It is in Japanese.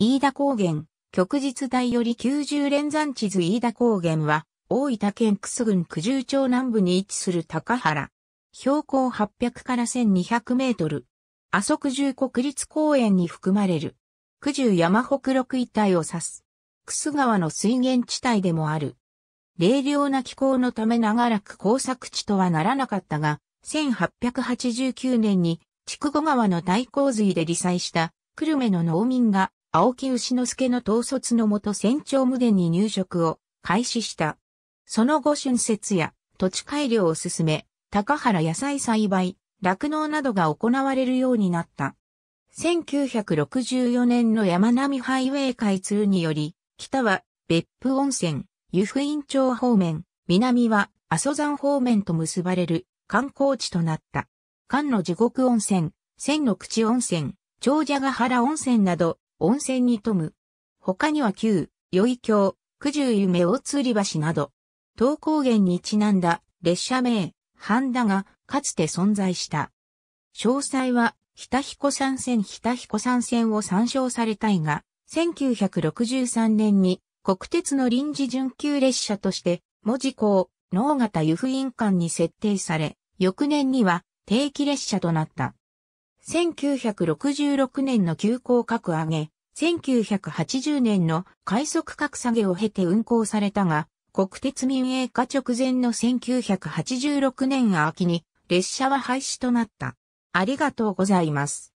飯田高原、旭日台より90連山地図飯田高原は、大分県楠郡九十町南部に位置する高原。標高800から1200メートル。阿蘇九十国立公園に含まれる。九十山北六一帯を指す。楠川の水源地帯でもある。冷涼な気候のため長らく耕作地とはならなかったが、1889年に筑後川の大洪水で理災した久留米の農民が青木牛之助の統率のもと船長無限に入植を開始した。その後春節や土地改良を進め、高原野菜栽培、酪農などが行われるようになった。1964年の山並ハイウェイ開通により、北は別府温泉、湯布院町方面、南は阿蘇山方面と結ばれる観光地となった。関の地獄温泉、千の口温泉、長者ヶ原温泉など温泉に富む。他には旧、宵京、九十夢大吊り橋など、東高原にちなんだ列車名、半田がかつて存在した。詳細は、ひたひこ山線ひたひこ山線を参照されたいが、1963年に国鉄の臨時準急列車として、文字港、能形湯布院間に設定され、翌年には定期列車となった。1966年の急降格上げ、1980年の快速格下げを経て運行されたが、国鉄民営化直前の1986年秋に列車は廃止となった。ありがとうございます。